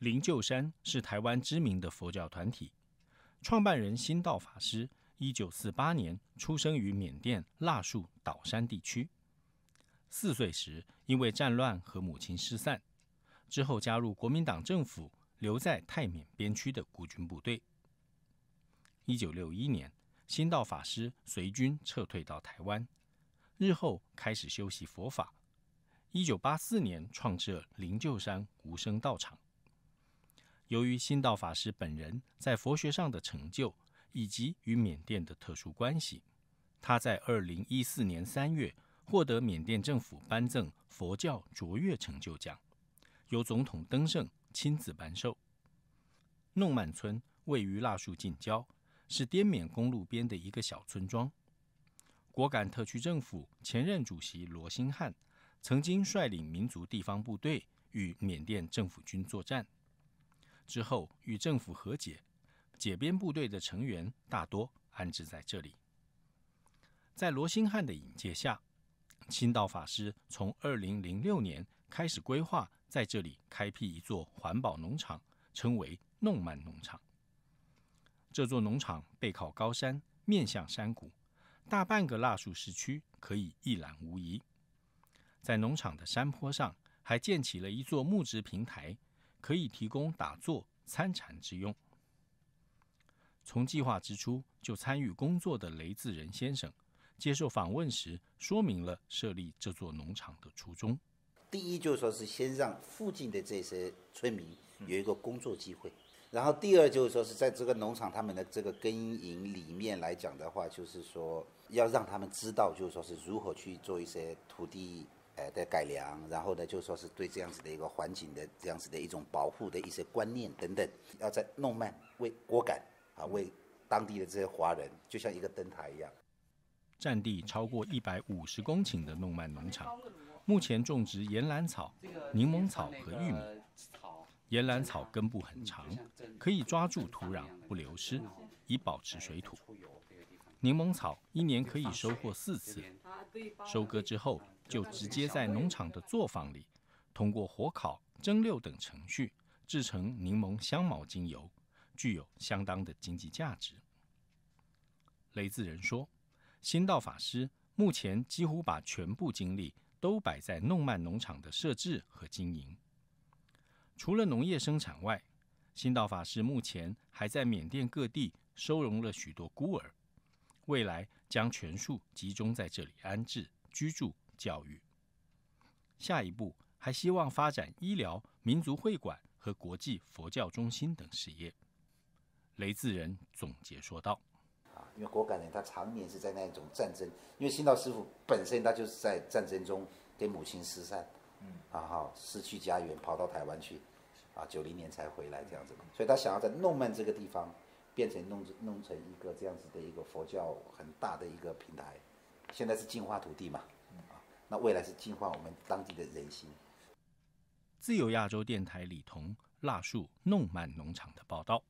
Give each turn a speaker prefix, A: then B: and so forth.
A: 灵鹫山是台湾知名的佛教团体，创办人新道法师，一九四八年出生于缅甸腊树岛山地区。四岁时因为战乱和母亲失散，之后加入国民党政府，留在泰缅边区的孤军部队。一九六一年，新道法师随军撤退到台湾，日后开始修习佛法。一九八四年，创设灵鹫山无声道场。由于新道法师本人在佛学上的成就，以及与缅甸的特殊关系，他在二零一四年三月获得缅甸政府颁赠佛教卓越成就奖，由总统登盛亲自颁授。弄曼村位于腊树近郊，是滇缅公路边的一个小村庄。果敢特区政府前任主席罗兴汉曾经率领民族地方部队与缅甸政府军作战。之后与政府和解，解编部队的成员大多安置在这里。在罗兴汉的引介下，青道法师从2006年开始规划在这里开辟一座环保农场，称为弄曼农场。这座农场背靠高山，面向山谷，大半个蜡树市区可以一览无遗。在农场的山坡上，还建起了一座木质平台。可以提供打坐参禅之用。从计划之初就参与工作的雷自仁先生，接受访问时说明了设立这座农场的初衷：
B: 第一，就是说是先让附近的这些村民有一个工作机会；然后第二，就是说是在这个农场他们的这个耕营里面来讲的话，就是说要让他们知道，就是说是如何去做一些土地。呃的改良，然后呢，就说是对这样子的一个环境的这样子的一种保护的一些观念等等，要在弄慢为果敢啊，为当地的这些华人，就像一个灯塔一样。
A: 占地超过一百五十公顷的弄曼农场，目前种植岩兰草、柠檬草和玉米。岩兰草根部很长，可以抓住土壤不流失，以保持水土。柠檬草一年可以收获四次，收割之后。就直接在农场的作坊里，通过火烤、蒸馏等程序制成柠檬香茅精油，具有相当的经济价值。雷自人说：“新道法师目前几乎把全部精力都摆在弄曼农场的设置和经营。除了农业生产外，新道法师目前还在缅甸各地收容了许多孤儿，未来将全数集中在这里安置居住。”教育，下一步还希望发展医疗、民族会馆和国际佛教中心等事业。雷自仁总结说道：“
B: 啊，因为果敢人他常年是在那一种战争，因为新道师傅本身他就是在战争中跟母亲失散，嗯，然后失去家园，跑到台湾去，啊，九零年才回来这样子，所以他想要在弄曼这个地方变成弄弄成一个这样子的一个佛教很大的一个平台。现在是净化土地嘛。”那未来是净化我们当地的人心。
A: 自由亚洲电台李彤、蜡树弄曼农场的报道。